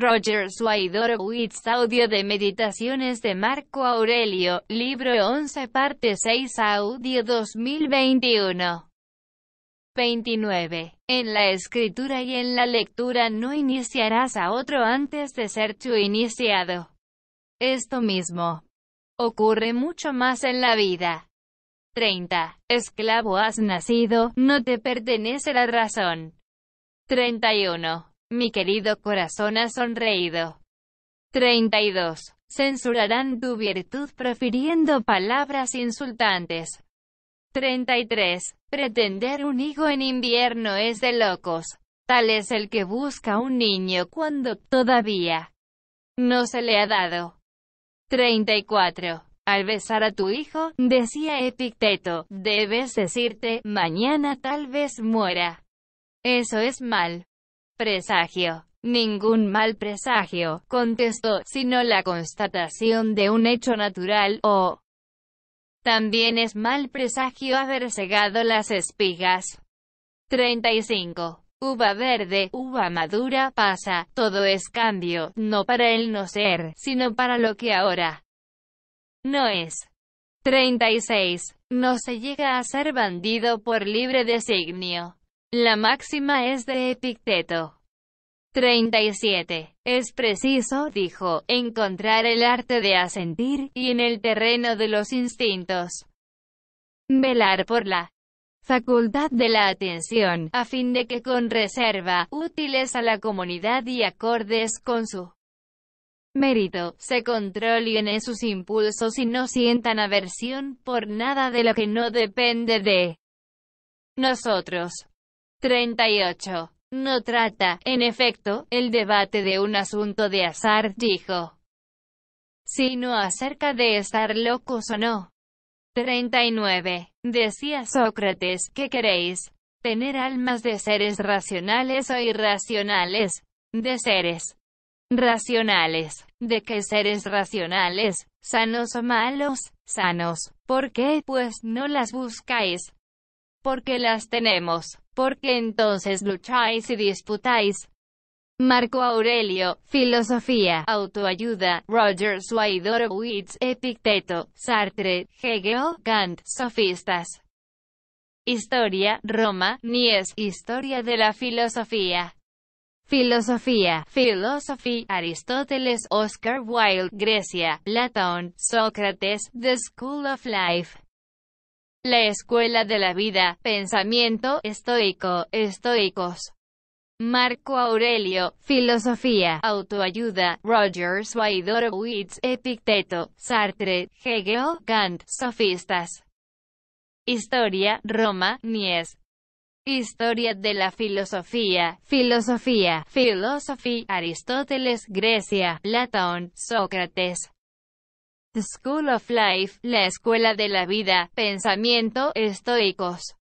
Roger Rogers Witz audio de meditaciones de Marco Aurelio, libro 11 parte 6 audio 2021. 29. En la escritura y en la lectura no iniciarás a otro antes de ser tu iniciado. Esto mismo ocurre mucho más en la vida. 30. Esclavo has nacido, no te pertenece la razón. 31. Mi querido corazón ha sonreído. 32. Censurarán tu virtud profiriendo palabras insultantes. 33. Pretender un hijo en invierno es de locos. Tal es el que busca un niño cuando todavía no se le ha dado. 34. Al besar a tu hijo, decía Epicteto, debes decirte, mañana tal vez muera. Eso es mal. Presagio. Ningún mal presagio, contestó, sino la constatación de un hecho natural, o también es mal presagio haber cegado las espigas. 35. Uva verde, uva madura, pasa, todo es cambio, no para el no ser, sino para lo que ahora no es. 36. No se llega a ser bandido por libre designio. La máxima es de Epicteto. 37. Es preciso, dijo, encontrar el arte de asentir, y en el terreno de los instintos. Velar por la facultad de la atención, a fin de que con reserva, útiles a la comunidad y acordes con su mérito, se controlen en sus impulsos y no sientan aversión por nada de lo que no depende de nosotros. 38. No trata, en efecto, el debate de un asunto de azar, dijo, sino acerca de estar locos o no. 39. Decía Sócrates, ¿qué queréis? Tener almas de seres racionales o irracionales. De seres racionales. ¿De qué seres racionales? ¿Sanos o malos? Sanos. ¿Por qué? Pues no las buscáis. Porque las tenemos porque entonces lucháis y disputáis. Marco Aurelio, Filosofía, Autoayuda, Roger Waidorowitz, Epicteto, Sartre, Hegel, Kant, Sofistas. Historia, Roma, Nies, Historia de la Filosofía. Filosofía, Filosofía, Aristóteles, Oscar Wilde, Grecia, Platón, Sócrates, The School of Life. La escuela de la vida, pensamiento estoico, estoicos. Marco Aurelio, filosofía, autoayuda, Rogers, Witz, Epicteto, Sartre, Hegel, Kant, sofistas. Historia, Roma, Nies. Historia de la filosofía, filosofía, filosofía, Aristóteles, Grecia, Platón, Sócrates. School of Life, la escuela de la vida, pensamiento, estoicos.